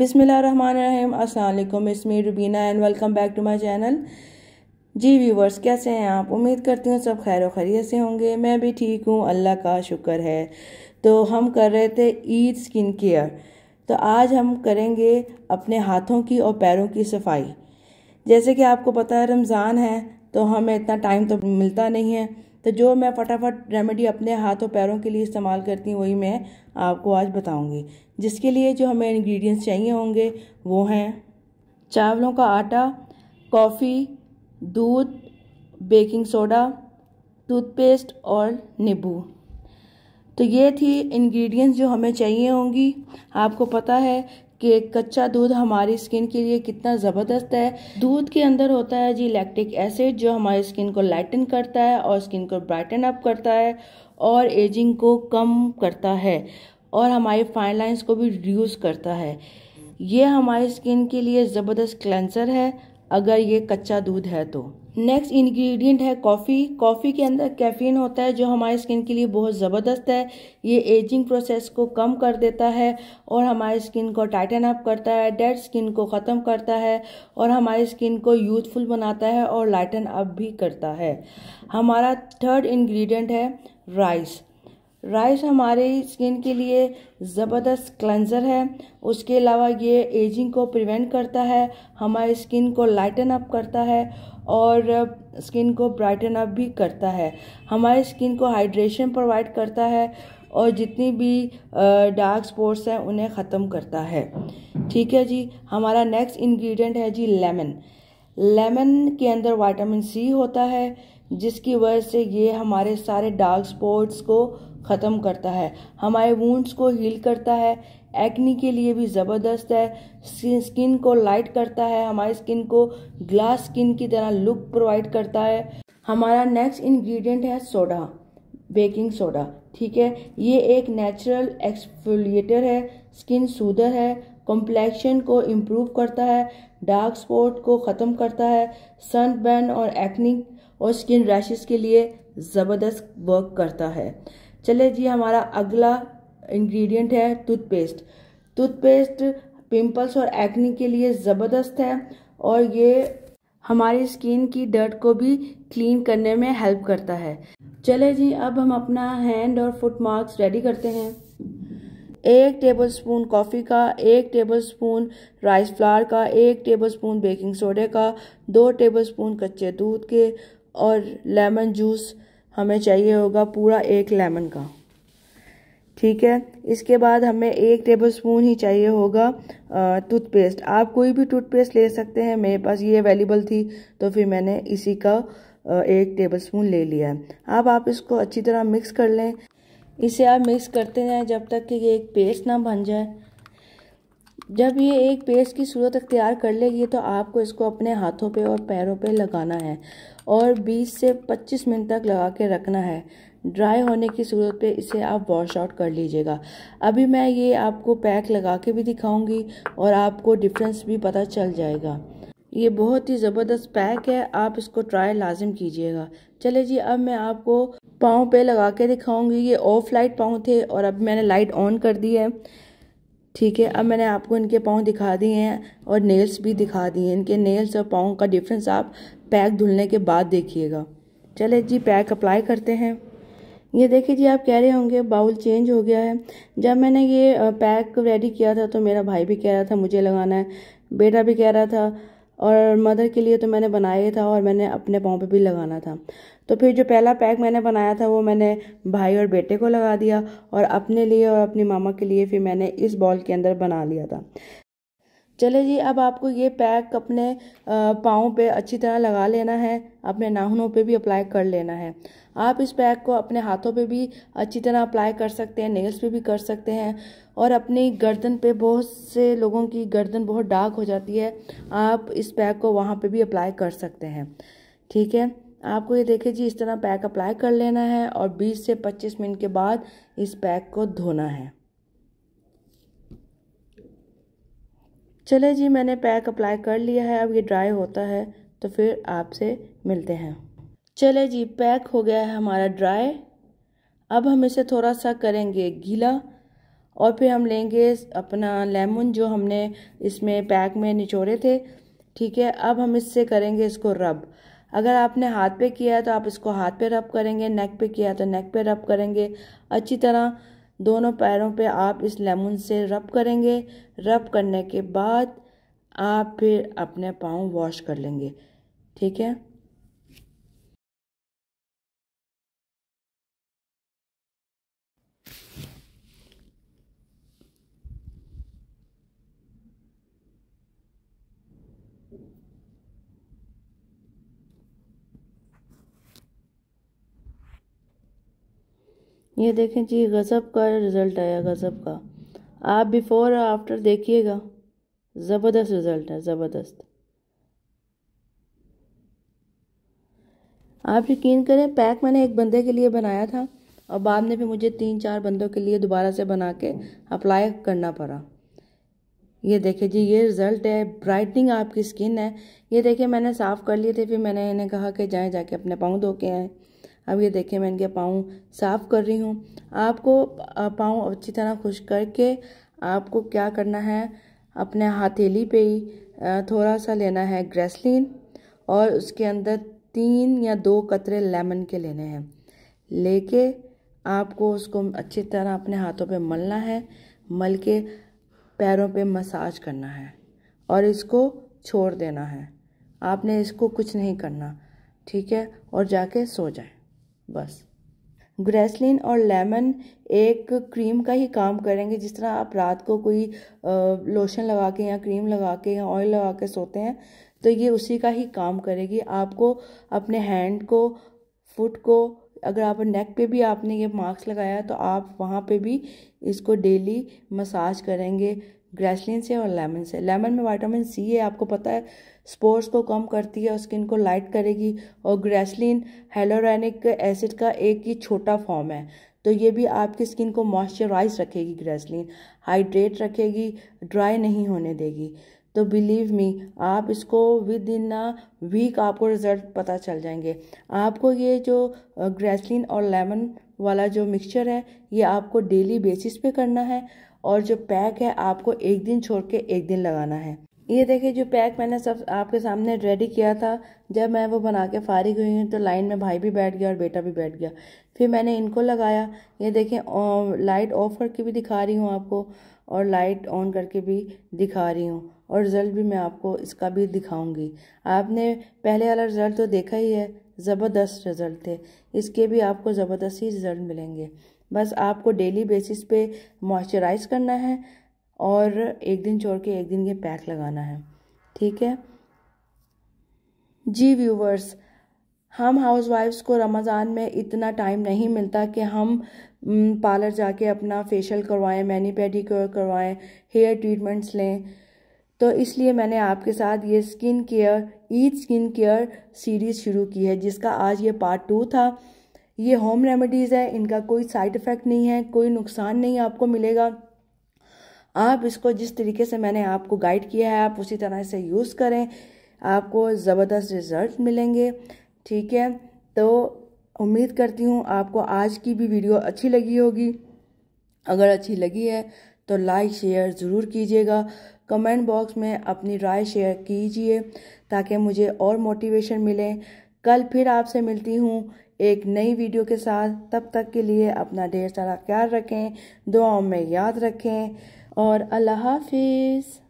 बिसमीम अल्लाम इसमें Rubina and welcome back to my channel जी व्यूवर्स कैसे हैं आप उम्मीद करती हूँ सब खैर खैरियत से होंगे मैं भी ठीक हूँ अल्लाह का शुक्र है तो हम कर रहे थे ईद स्किन केयर तो आज हम करेंगे अपने हाथों की और पैरों की सफाई जैसे कि आपको पता है रमज़ान है तो हमें इतना टाइम तो मिलता नहीं है तो जो मैं फटाफट रेमेडी अपने हाथों पैरों के लिए इस्तेमाल करती हूँ वही मैं आपको आज बताऊँगी जिसके लिए जो हमें इन्ग्रीडियंट्स चाहिए होंगे वो हैं चावलों का आटा कॉफ़ी दूध बेकिंग सोडा टूथपेस्ट और नींबू तो ये थी इंग्रेडिएंट्स जो हमें चाहिए होंगी आपको पता है कि कच्चा दूध हमारी स्किन के लिए कितना ज़बरदस्त है दूध के अंदर होता है जी लैक्टिक एसिड जो हमारी स्किन को लाइटन करता है और स्किन को ब्राइटन अप करता है और एजिंग को कम करता है और हमारी फाइन लाइंस को भी रिड्यूस करता है ये हमारी स्किन के लिए ज़बरदस्त क्लेंसर है अगर ये कच्चा दूध है तो नेक्स्ट इंग्रेडिएंट है कॉफ़ी कॉफ़ी के अंदर कैफीन होता है जो हमारे स्किन के लिए बहुत ज़बरदस्त है ये एजिंग प्रोसेस को कम कर देता है और हमारे स्किन को टाइटन अप करता है डेड स्किन को ख़त्म करता है और हमारी स्किन को यूथफुल बनाता है और लाइटन अप भी करता है हमारा थर्ड इंग्रेडिएंट है राइस राइस हमारे स्किन के लिए ज़बरदस्त क्लेंजर है उसके अलावा ये एजिंग को प्रिवेंट करता है हमारे स्किन को लाइटन अप करता है और स्किन को ब्राइटन अप भी करता है हमारे स्किन को हाइड्रेशन प्रोवाइड करता है और जितनी भी डार्क स्पॉट्स हैं उन्हें ख़त्म करता है ठीक है जी हमारा नेक्स्ट इंग्रेडिएंट है जी लेमन लेमन के अंदर वाइटामिन सी होता है जिसकी वजह से ये हमारे सारे डार्क स्पॉट्स को ख़त्म करता है हमारे वूंड्स को हील करता है एक्नी के लिए भी ज़बरदस्त है स्किन को लाइट करता है हमारी स्किन को ग्लास स्किन की तरह लुक प्रोवाइड करता है हमारा नेक्स्ट इंग्रेडिएंट है सोडा बेकिंग सोडा ठीक है ये एक नेचुरल एक्सफोलिएटर है स्किन सूदर है कॉम्प्लेक्शन को इम्प्रूव करता है डार्क स्पॉट को ख़त्म करता है सन बैन और एक्निक और स्किन रैशेस के लिए ज़बरदस्त वर्क करता है चले जी हमारा अगला इंग्रेडिएंट है टूथपेस्ट टूथपेस्ट पिंपल्स और एक्ने के लिए ज़बरदस्त है और ये हमारी स्किन की डर्ट को भी क्लीन करने में हेल्प करता है चले जी अब हम अपना हैंड और फुट मार्क्स रेडी करते हैं एक टेबलस्पून कॉफ़ी का एक टेबलस्पून राइस फ्लावर का एक टेबलस्पून बेकिंग सोडे का दो टेबलस्पून कच्चे दूध के और लेमन जूस हमें चाहिए होगा पूरा एक लेमन का ठीक है इसके बाद हमें एक टेबल स्पून ही चाहिए होगा टूथपेस्ट आप कोई भी टूथपेस्ट ले सकते हैं मेरे पास ये अवेलेबल थी तो फिर मैंने इसी का एक टेबल स्पून ले लिया है अब आप इसको अच्छी तरह मिक्स कर लें इसे आप मिक्स करते रहें जब तक कि ये एक पेस्ट ना बन जाए जब ये एक पेस्ट की सूरत अख्तियार कर लेगी तो आपको इसको अपने हाथों पे और पैरों पे लगाना है और 20 से 25 मिनट तक लगा के रखना है ड्राई होने की सूरत पे इसे आप वॉश आउट कर लीजिएगा अभी मैं ये आपको पैक लगा के भी दिखाऊंगी और आपको डिफरेंस भी पता चल जाएगा ये बहुत ही ज़बरदस्त पैक है आप इसको ट्राई लाजिम कीजिएगा चले जी अब मैं आपको पाँव पे लगा के दिखाऊंगी ये ऑफ लाइट पाँव थे और अब मैंने लाइट ऑन कर दी है ठीक है अब मैंने आपको इनके पाँव दिखा दिए हैं और नेल्स भी दिखा दिए हैं इनके नेल्स और पाँव का डिफरेंस आप पैक धुलने के बाद देखिएगा चले जी पैक अप्लाई करते हैं ये देखिए जी आप कह रहे होंगे बाउल चेंज हो गया है जब मैंने ये पैक रेडी किया था तो मेरा भाई भी कह रहा था मुझे लगाना है बेटा भी कह रहा था और मदर के लिए तो मैंने बनाया था और मैंने अपने पाँव पे भी लगाना था तो फिर जो पहला पैक मैंने बनाया था वो मैंने भाई और बेटे को लगा दिया और अपने लिए और अपनी मामा के लिए फिर मैंने इस बॉल के अंदर बना लिया था चले जी अब आपको ये पैक अपने पाँव पे अच्छी तरह लगा लेना है अपने नाहनों पे भी अप्लाई कर लेना है आप इस पैक को अपने हाथों पे भी अच्छी तरह अप्लाई कर सकते हैं नेल्स पे भी कर सकते हैं और अपनी गर्दन पे बहुत से लोगों की गर्दन बहुत डार्क हो जाती है आप इस पैक को वहाँ पे भी अप्लाई कर सकते हैं ठीक है आपको ये देखिए जी इस तरह पैक अप्लाई कर लेना है और 20 से 25 मिनट के बाद इस पैक को धोना है चले जी मैंने पैक अप्लाई कर लिया है अब ये ड्राई होता है तो फिर आपसे मिलते हैं चले जी पैक हो गया है हमारा ड्राई अब हम इसे थोड़ा सा करेंगे गीला और फिर हम लेंगे अपना लेमन जो हमने इसमें पैक में निचोड़े थे ठीक है अब हम इससे करेंगे इसको रब अगर आपने हाथ पे किया है तो आप इसको हाथ पे रब करेंगे नेक पे किया है तो नेक पे रब करेंगे अच्छी तरह दोनों पैरों पे आप इस लेमन से रब करेंगे रब करने के बाद आप फिर अपने पाँव वॉश कर लेंगे ठीक है ये देखें जी गज़ब का रिज़ल्ट आया गज़ब का आप बिफ़ोर और आफ्टर देखिएगा ज़बरदस्त रिज़ल्ट है ज़बरदस्त आप यकीन करें पैक मैंने एक बंदे के लिए बनाया था और बाद में फिर मुझे तीन चार बंदों के लिए दोबारा से बना के अप्लाई करना पड़ा ये देखें जी ये रिज़ल्ट है ब्राइटनिंग आपकी स्किन है ये देखें मैंने साफ़ कर लिए थे फिर मैंने इन्हें कहा कि जाएँ जाके अपने पाँव धो के आएँ अब ये देखिए मैं इनके पाँव साफ़ कर रही हूँ आपको पाँव अच्छी तरह खुश करके आपको क्या करना है अपने हथेली पे ही थोड़ा सा लेना है ग्रेसलिन और उसके अंदर तीन या दो कतरे लेमन के लेने हैं लेके आपको उसको अच्छी तरह अपने हाथों पे मलना है मल के पैरों पे मसाज करना है और इसको छोड़ देना है आपने इसको कुछ नहीं करना ठीक है और जाके सो जाए बस ग्रेसलिन और लेमन एक क्रीम का ही काम करेंगे जिस तरह आप रात को कोई लोशन लगा के या क्रीम लगा के या ऑयल लगा के सोते हैं तो ये उसी का ही काम करेगी आपको अपने हैंड को फुट को अगर आप नेक पे भी आपने ये मार्क्स लगाया तो आप वहाँ पे भी इसको डेली मसाज करेंगे ग्रेसलिन से और लेमन से लेमन में विटामिन सी है आपको पता है स्पोर्ट्स को कम करती है और स्किन को लाइट करेगी और ग्रेसलिन हेलोरेनिक एसिड का एक ही छोटा फॉर्म है तो ये भी आपकी स्किन को मॉइस्चराइज रखेगी ग्रेसलिन हाइड्रेट रखेगी ड्राई नहीं होने देगी तो बिलीव मी आप इसको विद इन अ वीक आपको रिज़ल्ट पता चल जाएंगे आपको ये जो ग्रेसलिन और लेमन वाला जो मिक्सचर है ये आपको डेली बेसिस पे करना है और जो पैक है आपको एक दिन छोड़ के एक दिन लगाना है ये देखिए जो पैक मैंने सब आपके सामने रेडी किया था जब मैं वो बना के फारिग हुई हूँ तो लाइन में भाई भी बैठ गया और बेटा भी बैठ गया फिर मैंने इनको लगाया ये देखें लाइट ऑफ करके भी दिखा रही हूँ आपको और लाइट ऑन करके भी दिखा रही हूँ और रिज़ल्ट भी मैं आपको इसका भी दिखाऊंगी आपने पहले वाला रिज़ल्ट तो देखा ही है ज़बरदस्त रिज़ल्ट थे इसके भी आपको ज़बरदस्त ही रिज़ल्ट मिलेंगे बस आपको डेली बेसिस पे मॉइस्चराइज करना है और एक दिन छोड़ के एक दिन ये पैक लगाना है ठीक है जी व्यूवर्स हम हाउसवाइफ्स को रमज़ान में इतना टाइम नहीं मिलता कि हम पार्लर जाके अपना फेशियल करवाएं मैनी क्योर करवाएं हेयर ट्रीटमेंट्स लें तो इसलिए मैंने आपके साथ ये skin care Eid skin care series शुरू की है जिसका आज ये पार्ट टू था ये होम रेमेडीज़ है इनका कोई साइड इफ़ेक्ट नहीं है कोई नुकसान नहीं आपको मिलेगा आप इसको जिस तरीके से मैंने आपको गाइड किया है आप उसी तरह से यूज़ करें आपको ज़बरदस्त रिज़ल्ट मिलेंगे ठीक है तो उम्मीद करती हूँ आपको आज की भी वीडियो अच्छी लगी होगी अगर अच्छी लगी है तो लाइक शेयर ज़रूर कीजिएगा कमेंट बॉक्स में अपनी राय शेयर कीजिए ताकि मुझे और मोटिवेशन मिले कल फिर आपसे मिलती हूँ एक नई वीडियो के साथ तब तक के लिए अपना ढेर सारा ख्याल रखें दुआओं में याद रखें और अल्लाह हाफिज़